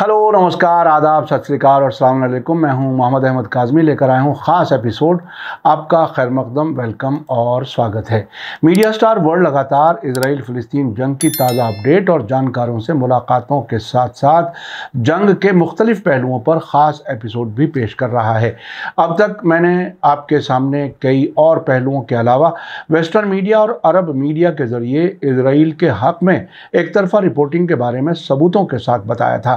Hello नमस्कार आदाब सत श्रीकाल और सलामकुम मैं हूं मोहम्मद अहमद काजमी लेकर आया हूं ख़ास एपिसोड आपका खैर मकदम वेलकम और स्वागत है मीडिया स्टार वर्ल्ड लगातार इसराइल फ़लस्तीन जंग की ताज़ा अपडेट और जानकारों से मुलाकातों के साथ साथ जंग के मुख्तलिफ पहलुओं पर ख़ास एपिसोड भी पेश कर रहा है अब तक मैंने आपके सामने कई और पहलुओं के अलावा वेस्टर्न मीडिया और अरब मीडिया के ज़रिए इसराइल के हक़ में एक तरफा रिपोर्टिंग के बारे में सबूतों के साथ बताया था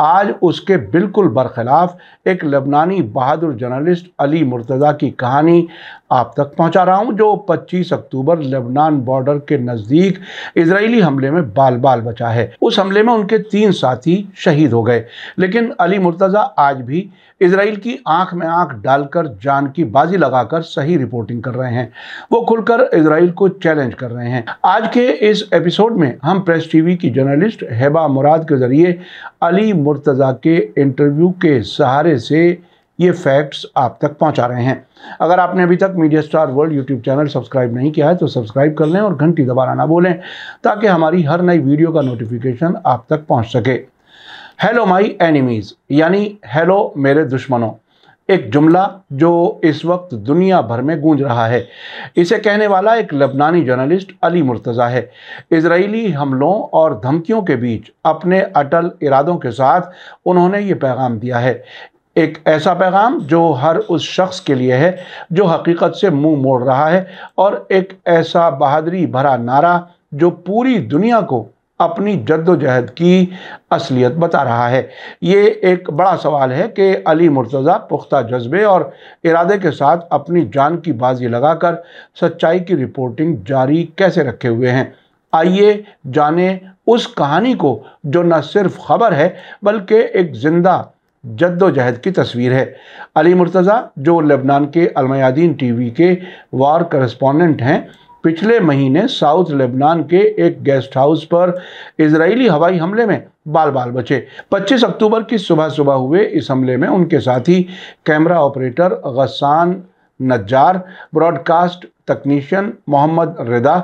आज उसके बिल्कुल बरखिलाफ एक लबनानी बहादुर जर्नलिस्ट अली मुर्तज़ा की कहानी आप तक पहुंचा रहा हूं जो 25 अक्टूबर लेबनान बॉर्डर के नज़दीक इसराइली हमले में बाल बाल बचा है उस हमले में उनके तीन साथी शहीद हो गए लेकिन अली मुर्तज़ा आज भी इसराइल की आंख में आंख डालकर जान की बाजी लगाकर सही रिपोर्टिंग कर रहे हैं वो खुलकर इसराइल को चैलेंज कर रहे हैं आज के इस एपिसोड में हम प्रेस टीवी की जर्नलिस्ट हेबा मुराद के ज़रिए अली मुर्तज़ा के इंटरव्यू के सहारे से ये फैक्ट्स आप तक पहुंचा रहे हैं अगर आपने अभी तक media star world YouTube channel subscribe नहीं किया है तो सब्सक्राइब कर लें और घंटी दबाना ना बोलें ताकि हमारी हर नई वीडियो का नोटिफिकेशन आप तक पहुंच सके हेलो माई एनिमीज़ यानी हेलो मेरे दुश्मनों एक जुमला जो इस वक्त दुनिया भर में गूंज रहा है इसे कहने वाला एक लबनानी जर्नलिस्ट अली मुर्तज़ा है इसराइली हमलों और धमकियों के बीच अपने अटल इरादों के साथ उन्होंने ये पैगाम दिया है एक ऐसा पैगाम जो हर उस शख्स के लिए है जो हकीकत से मुंह मोड़ रहा है और एक ऐसा बहादुरी भरा नारा जो पूरी दुनिया को अपनी जद्दोजहद की असलियत बता रहा है ये एक बड़ा सवाल है कि अली मुर्तज़ा पुख्ता जज्बे और इरादे के साथ अपनी जान की बाजी लगाकर सच्चाई की रिपोर्टिंग जारी कैसे रखे हुए हैं आइए जाने उस कहानी को जो न सिर्फ खबर है बल्कि एक ज़िंदा जद्दोजहद की तस्वीर है अली मुर्तज़ा जो लेबनान के अलमयादीन टीवी के वार करस्पॉन्डेंट हैं पिछले महीने साउथ लेबनान के एक गेस्ट हाउस पर इजरायली हवाई हमले में बाल बाल बचे 25 अक्टूबर की सुबह सुबह हुए इस हमले में उनके साथी camera operator Ghassan Najjar broadcast technician Mohammad Rida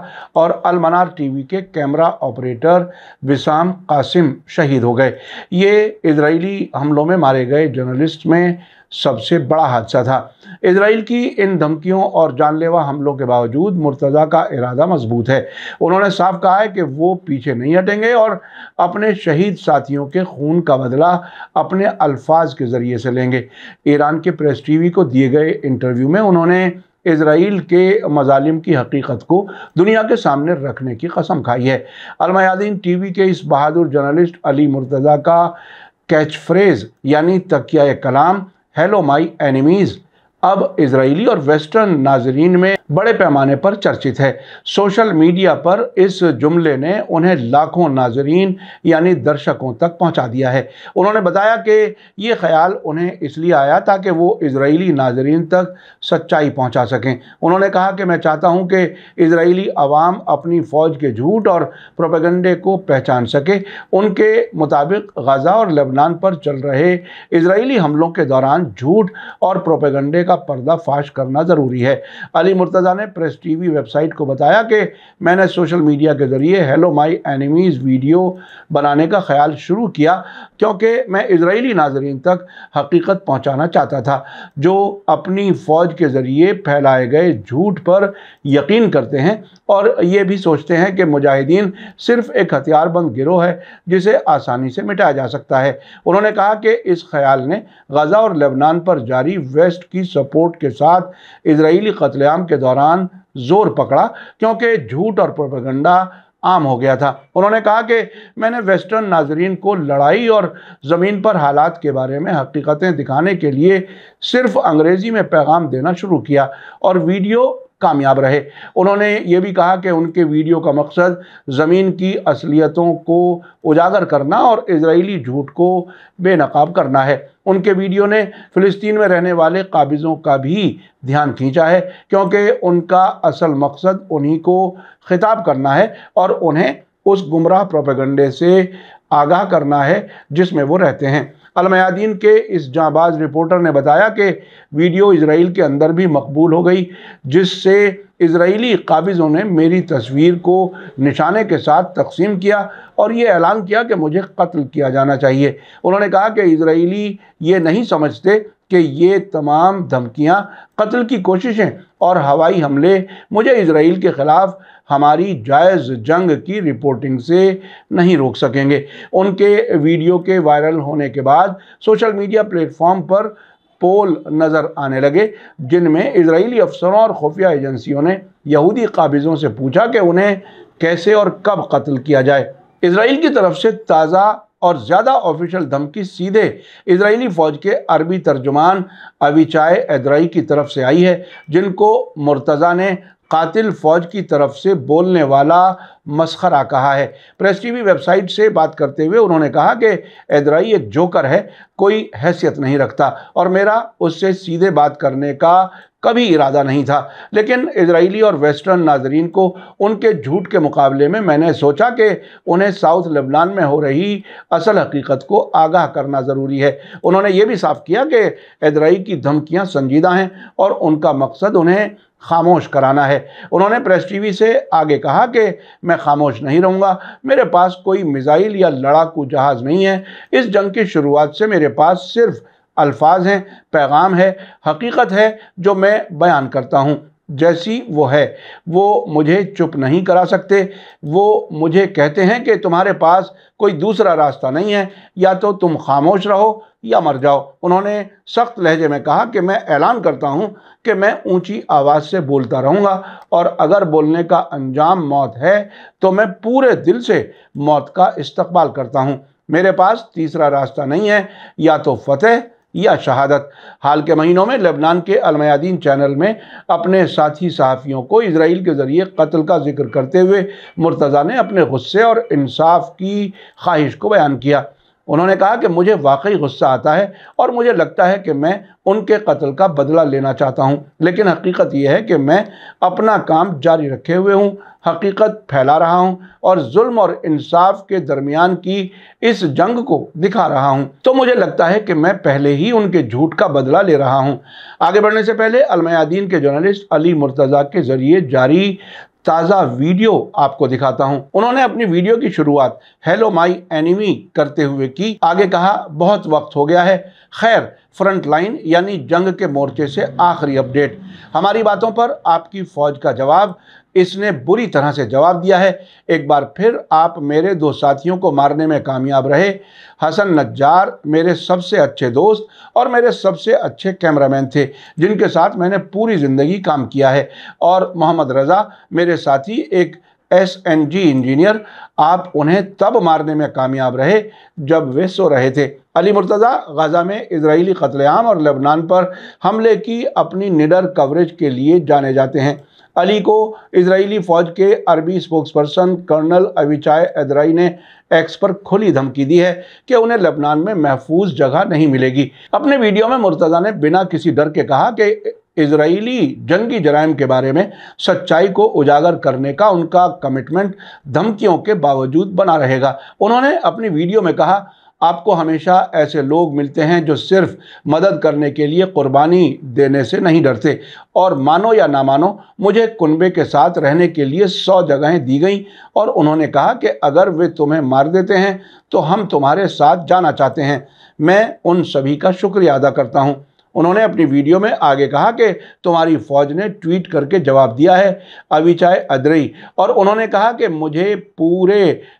और अलमनार टीवी के कैमरा ऑपरेटर विसाम कासिम शहीद हो गए ये इसराइली हमलों में मारे गए जर्नलिस्ट में सबसे बड़ा हादसा था इसराइल की इन धमकियों और जानलेवा हमलों के बावजूद मुर्तज़ा का इरादा मजबूत है उन्होंने साफ कहा है कि वो पीछे नहीं हटेंगे और अपने शहीद साथियों के खून का बदला अपने अल्फाज के ज़रिए से लेंगे ईरान के प्रेस टीवी को दिए गए इंटरव्यू में उन्होंने इसराइल के मजालिम की हकीकत को दुनिया के सामने रखने की कसम खाई है अलमयादीन टी वी के इस बहादुर जर्नलिस्ट अली मुर्तज़ा का कैच फ्रेज़ यानी तकिया कलाम हेलो माई एनिमीज़ अब इसराइली और वेस्टर्न नाजरीन में बड़े पैमाने पर चर्चित है सोशल मीडिया पर इस जुमले ने उन्हें लाखों नाजरीन यानी दर्शकों तक पहुंचा दिया है उन्होंने बताया कि ये ख्याल उन्हें इसलिए आया ताकि वो इसराइली नाजरीन तक सच्चाई पहुंचा सकें उन्होंने कहा कि मैं चाहता हूं कि इसराइली आवाम अपनी फ़ौज के झूठ और प्रोपेगंडे को पहचान सके उनके मुताबिक गज़ा और लेबनान पर चल रहे इसराइली हमलों के दौरान झूठ और प्रोपेगंडे का पर्दाफाश करना ज़रूरी है अली मुर्तज़ा ने प्रेस टीवी वेबसाइट को बताया कि मैंने सोशल मीडिया के ज़रिए हेलो माई एनिमीज़ वीडियो बनाने का ख्याल शुरू किया क्योंकि मैं इसराइली नाजरन तक हकीकत पहुँचाना चाहता था जो अपनी फ़ौज के ज़रिए फैलाए गए झूठ पर यकीन करते हैं और ये भी सोचते हैं कि मुजाहिदीन सिर्फ एक हथियारबंद गिरोह है जिसे आसानी से मिटाया जा सकता है उन्होंने कहा कि इस ख्याल ने गज़ा और लेबनान पर जारी वेस्ट की सपोर्ट के साथ इसराइली कतलेआम के दौरान जोर पकड़ा क्योंकि झूठ और प्रोपगंडा आम हो गया था उन्होंने कहा कि मैंने वेस्टर्न नाजरीन को लड़ाई और ज़मीन पर हालात के बारे में हकीकतें दिखाने के लिए सिर्फ अंग्रेज़ी में पैगाम देना शुरू किया और वीडियो कामयाब रहे उन्होंने ये भी कहा कि उनके वीडियो का मकसद ज़मीन की असलियतों को उजागर करना और इसराइली झूठ को बेनकाब करना है उनके वीडियो ने फ़िलिस्तीन में रहने वाले काबिज़ों का भी ध्यान खींचा है क्योंकि उनका असल मकसद उन्हीं को खिताब करना है और उन्हें उस गुमराह प्रोपेगंडे से आगाह करना है जिसमें वो रहते हैं अलमयादीन के इस जाबाज रिपोर्टर ने बताया कि वीडियो इसराइल के अंदर भी मकबूल हो गई जिससे इसराइली काबिज़ों ने मेरी तस्वीर को निशाने के साथ तकसीम किया और ये ऐलान किया कि मुझे कत्ल किया जाना चाहिए उन्होंने कहा कि इसराइली ये नहीं समझते कि ये तमाम धमकियां कत्ल की कोशिशें और हवाई हमले मुझे इसराइल के ख़िलाफ़ हमारी जायज़ जंग की रिपोर्टिंग से नहीं रोक सकेंगे उनके वीडियो के वायरल होने के बाद सोशल मीडिया प्लेटफॉर्म पर पोल नज़र आने लगे जिनमें इसराइली अफसरों और खुफिया एजेंसियों ने यहूदी काबिज़ों से पूछा कि उन्हें कैसे और कब कत्ल किया जाए इसराइल की तरफ से ताज़ा और ज़्यादा ऑफिशियल धमकी सीधे इसराइली फ़ौज के अरबी तर्जुमान अविचाय एदराई की तरफ से आई है जिनको मुर्तज़ा ने कातिल फौज की तरफ से बोलने वाला मस्खरा कहा है प्रेस टीवी वेबसाइट से बात करते हुए उन्होंने कहा कि एदराई एक जोकर है कोई हैसियत नहीं रखता और मेरा उससे सीधे बात करने का कभी इरादा नहीं था लेकिन इजराइली और वेस्टर्न नाजरीन को उनके झूठ के मुकाबले में मैंने सोचा कि उन्हें साउथ लेबनान में हो रही असल हकीकत को आगाह करना ज़रूरी है उन्होंने ये भी साफ किया कि इजराइल की धमकियां संजीदा हैं और उनका मकसद उन्हें खामोश कराना है उन्होंने प्रेस टीवी से आगे कहा कि मैं खामोश नहीं रहूँगा मेरे पास कोई मिज़ाइल या लड़ाकू जहाज़ नहीं है इस जंग की शुरुआत से मेरे पास सिर्फ अल्फाज हैं पैगाम है हकीकत है जो मैं बयान करता हूँ जैसी वो है वो मुझे चुप नहीं करा सकते वो मुझे कहते हैं कि तुम्हारे पास कोई दूसरा रास्ता नहीं है या तो तुम खामोश रहो या मर जाओ उन्होंने सख्त लहजे में कहा कि मैं ऐलान करता हूं कि मैं ऊंची आवाज़ से बोलता रहूंगा और अगर बोलने का अंजाम मौत है तो मैं पूरे दिल से मौत का इस्तबाल करता हूँ मेरे पास तीसरा रास्ता नहीं है या तो फतेह या शहादत हाल के महीनों में लेबनान के अलमयादीन चैनल में अपने साथी सहाफ़ियों को इसराइल के ज़रिए कत्ल का जिक्र करते हुए मुर्तज़ा ने अपने गुस्से और इंसाफ की ख्वाहिश को बयान किया उन्होंने कहा कि मुझे वाकई गुस्सा आता है और मुझे लगता है कि मैं उनके कत्ल का बदला लेना चाहता हूँ लेकिन हकीकत यह है कि मैं अपना काम जारी रखे हुए हूँ हकीकत फैला रहा हूँ और जुल्म और इंसाफ के दरमियान की इस जंग को दिखा रहा हूँ तो मुझे लगता है कि मैं पहले ही उनके झूठ का बदला ले रहा हूँ आगे बढ़ने से पहले अलमयादीन के जर्नलिस्ट अली मुर्तज़ा के ज़रिए जारी ताज़ा वीडियो आपको दिखाता हूं उन्होंने अपनी वीडियो की शुरुआत हेलो माई एनिमी करते हुए की आगे कहा बहुत वक्त हो गया है खैर फ्रंट लाइन यानी जंग के मोर्चे से आखिरी अपडेट हमारी बातों पर आपकी फौज का जवाब इसने बुरी तरह से जवाब दिया है एक बार फिर आप मेरे दो साथियों को मारने में कामयाब रहे हसन नज्जार मेरे सबसे अच्छे दोस्त और मेरे सबसे अच्छे कैमरामैन थे जिनके साथ मैंने पूरी ज़िंदगी काम किया है और मोहम्मद रज़ा मेरे साथी एक एस एन जी इंजीनियर आप उन्हें तब मारने में कामयाब रहे जब वे सो रहे थे अली मुर्तज़ा गज़ा में इसराइली कतलेआम और लेबनान पर हमले की अपनी निडर कवरेज के लिए जाने जाते हैं अली को इसराइली फौज के अरबी spokesperson colonel Avichay Adraee ने एक्स पर खुली धमकी दी है कि उन्हें लेबनान में महफूज जगह नहीं मिलेगी अपने वीडियो में मुर्तज़ा ने बिना किसी डर के कहा कि इसराइली जंगी जराइम के बारे में सच्चाई को उजागर करने का उनका कमिटमेंट धमकियों के बावजूद बना रहेगा उन्होंने अपनी वीडियो में कहा आपको हमेशा ऐसे लोग मिलते हैं जो सिर्फ मदद करने के लिए कुर्बानी देने से नहीं डरते और मानो या ना मानो मुझे कुनबे के साथ रहने के लिए सौ जगहें दी गईं और उन्होंने कहा कि अगर वे तुम्हें मार देते हैं तो हम तुम्हारे साथ जाना चाहते हैं मैं उन सभी का शुक्रिया अदा करता हूँ उन्होंने अपनी वीडियो में आगे कहा कि तुम्हारी फौज ने ट्वीट करके जवाब दिया है अविचाय अदरई और उन्होंने कहा कि मुझे पूरे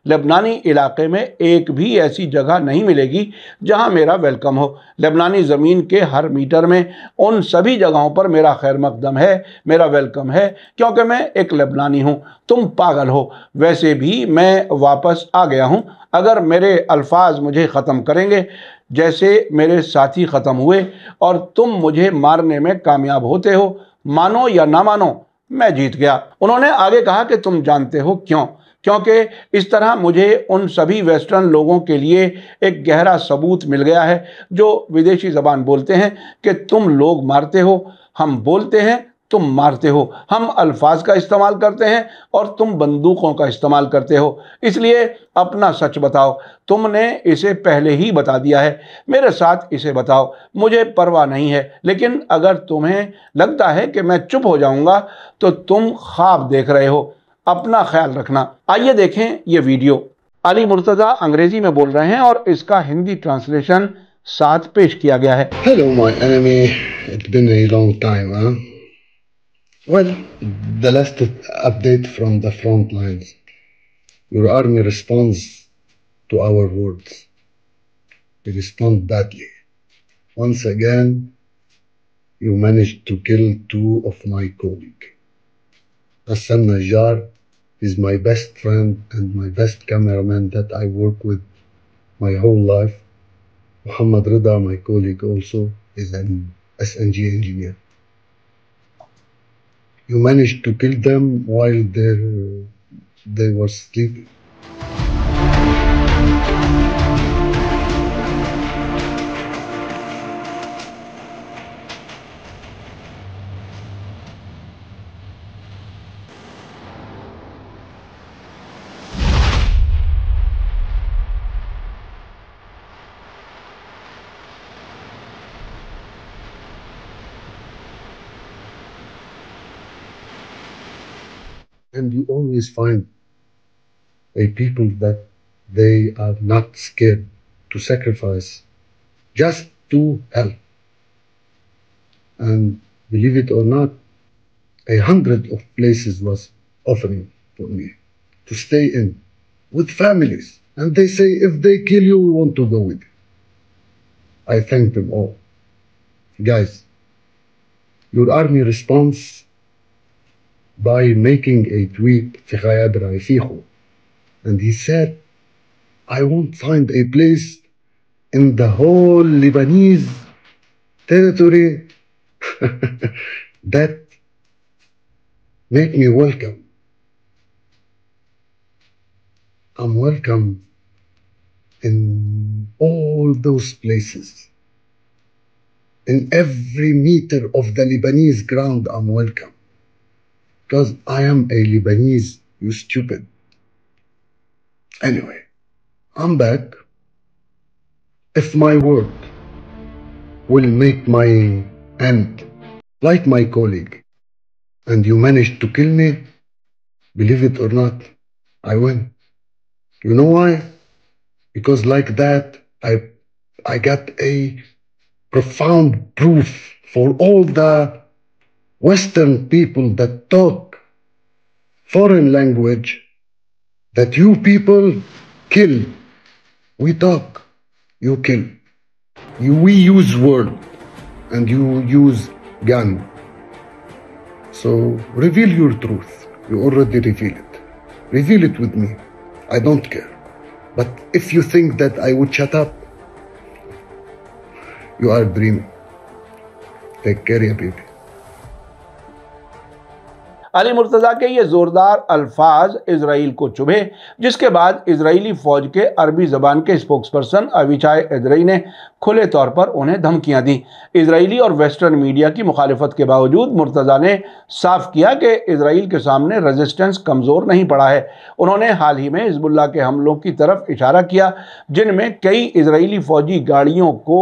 लबनानी इलाके में एक भी ऐसी जगह नहीं मिलेगी जहां मेरा वेलकम हो लबनानी ज़मीन के हर मीटर में उन सभी जगहों पर मेरा खैर मकदम है मेरा वेलकम है क्योंकि मैं एक लबनानी हूँ तुम पागल हो वैसे भी मैं वापस आ गया हूँ अगर मेरे अल्फाज मुझे ख़त्म करेंगे जैसे मेरे साथी ख़त्म हुए और तुम मुझे मारने में कामयाब होते हो मानो या ना मानो मैं जीत गया उन्होंने आगे कहा कि तुम जानते हो क्यों क्योंकि इस तरह मुझे उन सभी वेस्टर्न लोगों के लिए एक गहरा सबूत मिल गया है जो विदेशी ज़बान बोलते हैं कि तुम लोग मारते हो हम बोलते हैं तुम मारते हो हम अल्फाज का इस्तेमाल करते हैं और तुम बंदूकों का इस्तेमाल करते हो इसलिए अपना सच बताओ तुमने इसे पहले ही बता दिया है मेरे साथ इसे बताओ मुझे परवाह नहीं है लेकिन अगर तुम्हें लगता है कि मैं चुप हो जाऊंगा तो तुम ख्वाब देख रहे हो अपना ख्याल रखना आइए देखें ये वीडियो अली मुर्तज़ा अंग्रेज़ी में बोल रहे हैं और इसका हिंदी ट्रांसलेशन साथ पेश किया गया है Hello, Well, the last update from the front lines. Your army responds to our words. They respond badly. Once again, you managed to kill two of my colleagues. Hassan Najjar is my best friend and my best cameraman that I work with my whole life. Muhammad Rida, my colleague, also is an SNG engineer you managed to kill them while they uh, they were sleeping. and you always find a people that they are not scared to sacrifice just to help. And believe it or not, a hundred of places was offering for me to stay in with families. And they say, if they kill you, we want to go with you. I thank them all. Guys, your army response by making a tweet في غاية And he said, I won't find a place in the whole Lebanese territory that make me welcome. I'm welcome in all those places. In every meter of the Lebanese ground, I'm welcome because I am a Lebanese, you stupid. Anyway, I'm back. If my work will make my end like my colleague, and you managed to kill me, believe it or not, I win. You know why? Because like that, I, I got a profound proof for all the Western people that talk foreign language that you people kill. We talk, you kill. You, we use word and you use gun. So reveal your truth. You already reveal it. Reveal it with me. I don't care. But if you think that I would shut up, you are dreaming. Take care, baby. Ali Murtaza के ये ज़ोरदार अल्फाज Israel को चुभे जिसके बाद Israeli फ़ौज के अरबी ज़बान के स्पोक्स पर्सन अविचाय एदरई ने खुले तौर पर उन्हें धमकियाँ दी इसराइली और वेस्टर्न मीडिया की मुखालफत के बावजूद मुर्तज़ा ने साफ किया कि इसराइल के सामने रजिस्टेंस कमज़ोर नहीं पड़ा है उन्होंने हाल ही में हिजबुल्ला के हमलों की तरफ इशारा किया जिनमें कई इसराइली फ़ौजी गाड़ियों को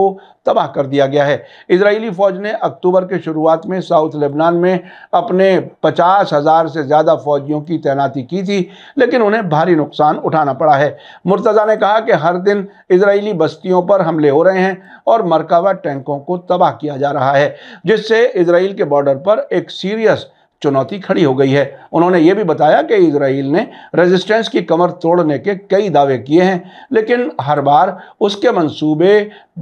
तबाह कर दिया गया है इसराइली फौज ने अक्टूबर के शुरुआत में साउथ लेबनान में अपने पचास हज़ार से ज़्यादा फौजियों की तैनाती की थी लेकिन उन्हें भारी नुकसान उठाना पड़ा है मुर्तज़ा ने कहा कि हर दिन इसराइली बस्तियों पर हमले हो रहे हैं और मरकावा टैंकों को तबाह किया जा रहा है जिससे इसराइल के बॉर्डर पर एक सीरियस चुनौती खड़ी हो गई है उन्होंने ये भी बताया कि इसराइल ने रेजिस्टेंस की कमर तोड़ने के कई दावे किए हैं लेकिन हर बार उसके मंसूबे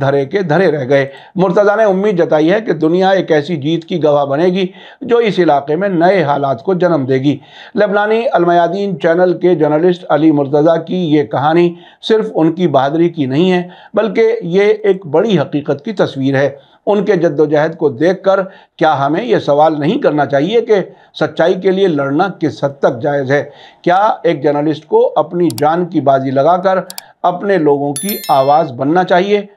धरे के धरे रह गए मुर्तज़ा ने उम्मीद जताई है कि दुनिया एक ऐसी जीत की गवाह बनेगी जो इस इलाके में नए हालात को जन्म देगी लेबनानी अलमयादीन चैनल के जर्नलिस्ट अली मुर्तज़ा की ये कहानी सिर्फ उनकी बहादुरी की नहीं है बल्कि ये एक बड़ी हकीकत की तस्वीर है उनके जद्दोजहद को देखकर क्या हमें यह सवाल नहीं करना चाहिए कि सच्चाई के लिए लड़ना किस हद तक जायज़ है क्या एक जर्नलिस्ट को अपनी जान की बाजी लगाकर अपने लोगों की आवाज़ बनना चाहिए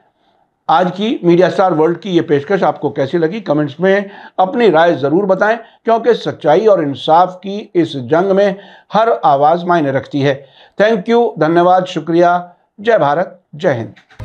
आज की मीडिया स्टार वर्ल्ड की ये पेशकश आपको कैसी लगी कमेंट्स में अपनी राय ज़रूर बताएं क्योंकि सच्चाई और इंसाफ की इस जंग में हर आवाज़ मायने रखती है थैंक यू धन्यवाद शुक्रिया जय भारत जय हिंद